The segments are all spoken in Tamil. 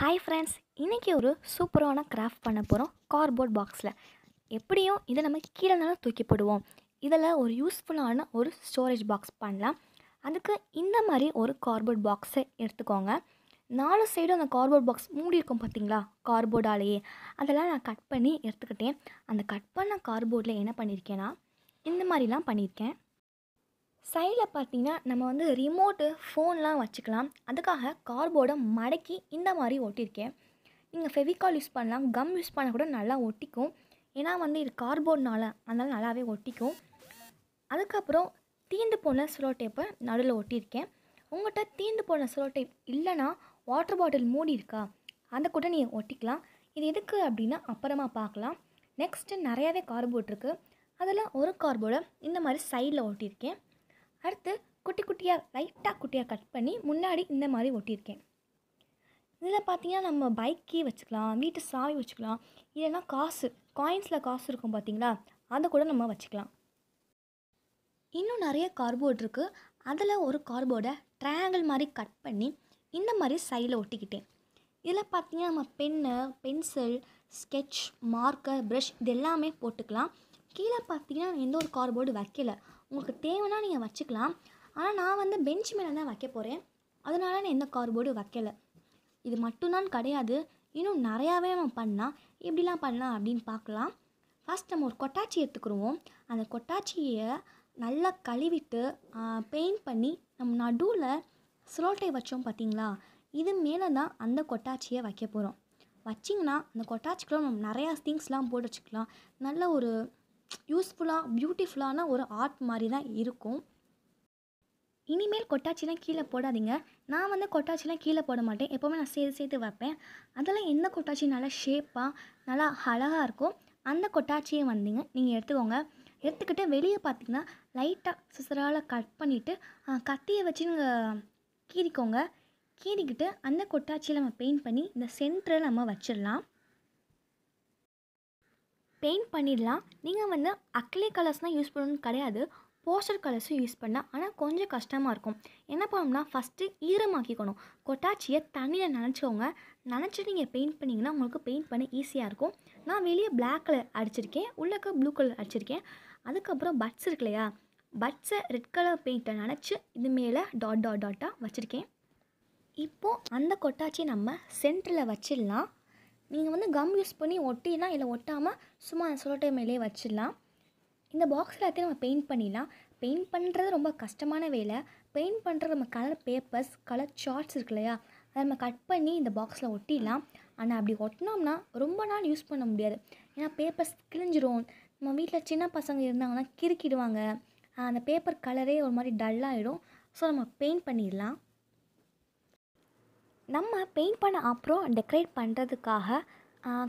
ஹாய் ஃப்ரெண்ட்ஸ் இன்றைக்கி ஒரு சூப்பரான கிராஃப்ட் பண்ண போகிறோம் கார்போர்ட் பாக்ஸில் எப்படியும் இதை நம்ம கீழேனாலும் தூக்கிப்படுவோம் இதில் ஒரு யூஸ்ஃபுல்லான ஒரு ஸ்டோரேஜ் பாக்ஸ் பண்ணலாம் அதுக்கு இந்த மாதிரி ஒரு கார்போர்ட் பாக்ஸை எடுத்துக்கோங்க நாலு சைடும் அந்த கார்போர்ட் பாக்ஸ் மூடி இருக்கும் பார்த்தீங்களா கார்போர்டாலேயே அதெல்லாம் நான் கட் பண்ணி எடுத்துக்கிட்டேன் அந்த கட் பண்ண கார்போர்டில் என்ன பண்ணியிருக்கேன்னா இந்த மாதிரிலாம் பண்ணியிருக்கேன் சைடில் பார்த்தீங்கன்னா நம்ம வந்து ரிமோட்டு ஃபோன்லாம் வச்சுக்கலாம் அதுக்காக கார்போர்டை மடக்கி இந்த மாதிரி ஒட்டியிருக்கேன் நீங்கள் ஃபெவிகால் யூஸ் பண்ணலாம் கம் யூஸ் பண்ணால் கூட நல்லா ஒட்டிக்கும் ஏன்னா வந்து இது கார்போர்ட்னால அதனால் நல்லாவே ஒட்டிக்கும் அதுக்கப்புறம் தீண்டு போன ஸ்லோ டேப்பை நடுவில் ஒட்டியிருக்கேன் உங்கள்கிட்ட தீண்டு போன ஸ்லோ டேப் இல்லைனா வாட்டர் பாட்டில் மூடி இருக்கா அதை கூட நீங்கள் ஒட்டிக்கலாம் இது எதுக்கு அப்படின்னா அப்புறமா பார்க்கலாம் நெக்ஸ்ட்டு நிறையாவே கார்போர்ட் இருக்குது அதில் ஒரு கார்போர்டை இந்த மாதிரி சைடில் ஒட்டியிருக்கேன் அடுத்து குட்டி குட்டியாக லைட்டாக குட்டியாக கட் பண்ணி முன்னாடி இந்த மாதிரி ஒட்டியிருக்கேன் இதில் பார்த்தீங்கன்னா நம்ம பைக்கே வச்சுக்கலாம் வீட்டு சாவி வச்சுக்கலாம் இல்லைன்னா காசு காயின்ஸில் காசு இருக்கும் பார்த்தீங்களா அதை கூட நம்ம வச்சுக்கலாம் இன்னும் நிறைய கார்போர்ட் இருக்குது அதில் ஒரு கார்போர்டை ட்ரையாங்கிள் மாதிரி கட் பண்ணி இந்த மாதிரி சைடில் ஒட்டிக்கிட்டேன் இதில் பார்த்தீங்கன்னா நம்ம pen pencil sketch marker brush இது எல்லாமே போட்டுக்கலாம் கீழே பார்த்தீங்கன்னா எந்த ஒரு கார்போர்டு வைக்கல உங்களுக்கு தேவைன்னா நீங்கள் வச்சுக்கலாம் ஆனால் நான் வந்து பெஞ்ச் மேலே தான் வைக்க போகிறேன் அதனால நான் எந்த கார்போர்டும் வைக்கலை இது மட்டும்தான் கிடையாது இன்னும் நிறையாவே நம்ம பண்ணால் எப்படிலாம் பண்ணலாம் அப்படின்னு பார்க்கலாம் ஃபஸ்ட் நம்ம ஒரு கொட்டாச்சி எடுத்துக்கிடுவோம் அந்த கொட்டாச்சியை நல்லா கழுவிட்டு பெயிண்ட் பண்ணி நம்ம நடுவில் ஸ்லோட்டை வச்சோம் பார்த்தீங்களா இது மேலே தான் அந்த கொட்டாச்சியை வைக்க போகிறோம் வச்சிங்கன்னா அந்த கொட்டாச்சிக்குள்ள நம்ம நிறையா திங்ஸ்லாம் போட்டு வச்சுக்கலாம் நல்ல ஒரு யூஸ்ஃபுல்லாக பியூட்டிஃபுல்லான ஒரு ஆர்ட் மாதிரி தான் இருக்கும் இனிமேல் கொட்டாச்சிலாம் கீழே போடாதீங்க நான் வந்து கொட்டாச்சிலாம் கீழே போட மாட்டேன் எப்போவுமே நான் சேர்த்து சேர்த்து வைப்பேன் அதெல்லாம் எந்த கொட்டாச்சி நல்லா ஷேப்பாக நல்லா அழகாக இருக்கும் அந்த கொட்டாச்சியை வந்தீங்க நீங்கள் எடுத்துக்கோங்க எடுத்துக்கிட்டு வெளியே பார்த்தீங்கன்னா லைட்டாக சிசரால் கட் பண்ணிவிட்டு கத்தியை வச்சு நீங்கள் கீறிக்கோங்க கீறிக்கிட்டு அந்த கொட்டாச்சியில் நம்ம பெயிண்ட் பண்ணி இந்த சென்டரில் நம்ம வச்சிடலாம் பெயிண்ட் பண்ணிடலாம் நீங்கள் வந்து அக்லே கலர்ஸ் தான் யூஸ் பண்ணணும்னு கிடையாது போஸ்டர் கலர்ஸும் யூஸ் பண்ணால் ஆனால் கொஞ்சம் கஷ்டமாக இருக்கும் என்ன பண்ணணும்னா ஃபஸ்ட்டு ஈரமாக்கிக்கணும் கொட்டாச்சியை தண்ணியில் நினச்சிக்கோங்க நினச்சி நீங்கள் பெயிண்ட் பண்ணிங்கன்னா உங்களுக்கு பெயிண்ட் பண்ண ஈஸியாக இருக்கும் நான் வெளியே பிளாக் கலர் அடிச்சிருக்கேன் உள்ளக்க ப்ளூ கலர் அடிச்சிருக்கேன் அதுக்கப்புறம் பட்ஸ் இருக்கு இல்லையா பட்ஸை ரெட் கலர் பெயிண்ட்டை நினச்சி இது மேலே டாட் டாட் டாட்டாக வச்சுருக்கேன் இப்போது அந்த கொட்டாச்சியை நம்ம சென்டரில் வச்சிடலாம் நீங்கள் வந்து கம் யூஸ் பண்ணி ஒட்டிலாம் இல்லை ஒட்டாமல் சும்மா அந்த சொலோட்டை மேலேயே வச்சிடலாம் இந்த பாக்ஸ் எல்லாத்தையும் நம்ம பெயிண்ட் பண்ணிடலாம் பெயிண்ட் பண்ணுறது ரொம்ப கஷ்டமான வேலை பெயிண்ட் பண்ணுறது நம்ம கலர் பேப்பர்ஸ் கலர் சார்ட்ஸ் இருக்கு இல்லையா அதை நம்ம கட் பண்ணி இந்த பாக்ஸில் ஒட்டிடலாம் ஆனால் அப்படி ஒட்டினோம்னா ரொம்ப நாள் யூஸ் பண்ண முடியாது ஏன்னா பேப்பர்ஸ் கிழிஞ்சிரும் நம்ம வீட்டில் சின்ன பசங்க இருந்தாங்கன்னா கிறுக்கிடுவாங்க அந்த பேப்பர் கலரே ஒரு மாதிரி டல்லாகிடும் ஸோ நம்ம பெயிண்ட் பண்ணிடலாம் நம்ம பெயிண்ட் பண்ண அப்புறம் டெக்கரேட் பண்ணுறதுக்காக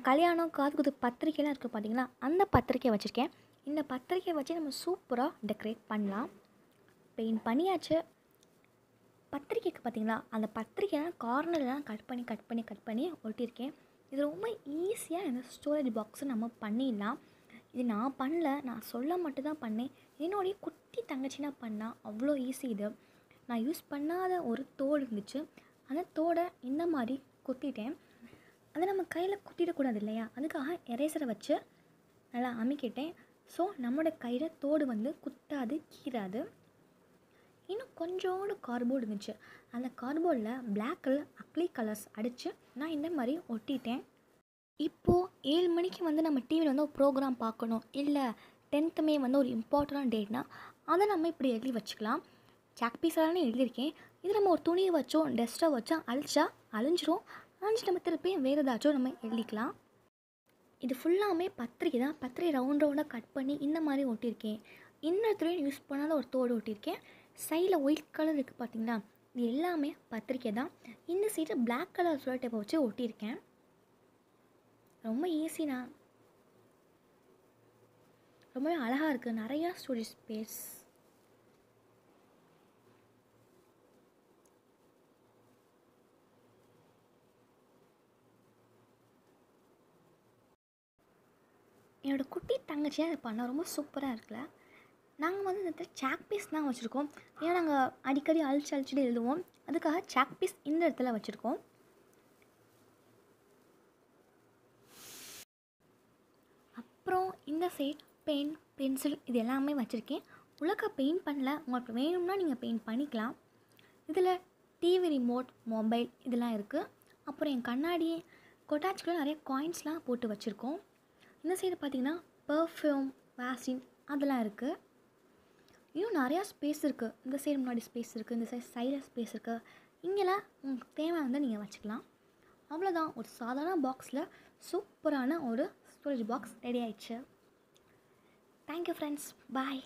கல்யாணம் காது குது பத்திரிக்கைலாம் இருக்குது பார்த்திங்கன்னா அந்த பத்திரிக்கையை வச்சுருக்கேன் இந்த பத்திரிக்கையை வச்சு நம்ம சூப்பராக டெக்கரேட் பண்ணலாம் பெயிண்ட் பண்ணியாச்சு பத்திரிக்கைக்கு பார்த்தீங்களா அந்த பத்திரிக்கைலாம் கார்னர்லாம் கட் பண்ணி கட் பண்ணி கட் பண்ணி ஒட்டியிருக்கேன் இது ரொம்ப ஈஸியாக இந்த ஸ்டோரேஜ் பாக்ஸு நம்ம பண்ணிடலாம் இது நான் பண்ணல நான் சொல்ல மட்டும் தான் பண்ணேன் என்னுடைய குட்டி தங்கச்சின்னா பண்ணால் அவ்வளோ ஈஸி இது நான் யூஸ் பண்ணாத ஒரு தோல் இருந்துச்சு அந்த தோடை இந்த மாதிரி குத்திட்டேன் அதை நம்ம கையில் குத்திடக்கூடாது இல்லையா அதுக்காக எரேசரை வச்சு நல்லா அமைக்கிட்டேன் ஸோ நம்மளோட கையில் தோடு வந்து குத்தாது கீறாது இன்னும் கொஞ்சோண்டு கார்போர்டு இருந்துச்சு அந்த கார்போர்டில் பிளாக் கலர் அக்லி கலர்ஸ் அடித்து நான் இந்த மாதிரி ஒட்டிட்டேன் இப்போது ஏழு மணிக்கு வந்து நம்ம டிவியில் வந்து ஒரு ப்ரோக்ராம் பார்க்கணும் இல்லை டென்த்துமே வந்து ஒரு இம்பார்ட்டண்டான டேட்னா அதை நம்ம இப்படி எழுதி வச்சுக்கலாம் சாக்பீஸாலானே எழுதியிருக்கேன் இது நம்ம ஒரு துணியை வச்சோ டஸ்ட்டை வச்சோம் அழிச்சா அழிஞ்சிரும் அழிஞ்சு நம்ம திருப்பியும் வேறு ஏதாச்சும் நம்ம எழுதிக்கலாம் இது ஃபுல்லாமே பத்திரிக்கை தான் பத்திரிக்கை ரவுண்ட் ரவுண்டாக கட் பண்ணி இந்த மாதிரி ஒட்டியிருக்கேன் இன்னொருத்தரையும் யூஸ் பண்ணாத ஒரு தோடு ஒட்டியிருக்கேன் சைடில் ஒயிட் கலர் இருக்குது பார்த்தீங்களா இது எல்லாமே பத்திரிக்கை தான் இந்த சைடில் பிளாக் கலர் ஃப்ளோர் டேப்பை வச்சு ஒட்டியிருக்கேன் ரொம்ப ஈஸினா ரொம்பவே அழகாக இருக்குது நிறையா ஸ்டோரேஜ் ஸ்பேஸ் என்னோடய குட்டி தங்கச்சியாக இது பண்ணால் ரொம்ப சூப்பராக இருக்குல்ல நாங்கள் வந்து இந்த சாக் பீஸ் தான் வச்சுருக்கோம் ஏன்னா நாங்கள் அடிக்கடி அழிச்சு அழிச்சுட்டு எழுதுவோம் அதுக்காக சாக் பீஸ் இந்த இடத்துல வச்சுருக்கோம் அப்புறம் இந்த சைட் பென் பென்சில் இது எல்லாமே வச்சுருக்கேன் உலக பெயிண்ட் பண்ணல உங்களுக்கு வேணும்னா நீங்கள் பெயிண்ட் பண்ணிக்கலாம் இதில் டிவி ரிமோட் மொபைல் இதெல்லாம் இருக்குது அப்புறம் என் கண்ணாடி கொட்டாச்சுக்குள்ளே நிறைய காயின்ஸ்லாம் போட்டு வச்சுருக்கோம் இந்த சைடு பார்த்தீங்கன்னா பர்ஃப்யூம் வேஸ்டின் அதெல்லாம் இருக்குது இன்னும் நிறையா ஸ்பேஸ் இருக்குது இந்த சைடு முன்னாடி ஸ்பேஸ் இருக்குது இந்த சைடு சைடில் ஸ்பேஸ் இருக்குது இங்கெல்லாம் உங்களுக்கு தேவை வந்து நீங்கள் வச்சுக்கலாம் அவ்வளோதான் ஒரு சாதாரண பாக்ஸில் சூப்பரான ஒரு ஸ்டோரேஜ் பாக்ஸ் ரெடி ஆயிடுச்சு தேங்க்யூ ஃப்ரெண்ட்ஸ் பாய்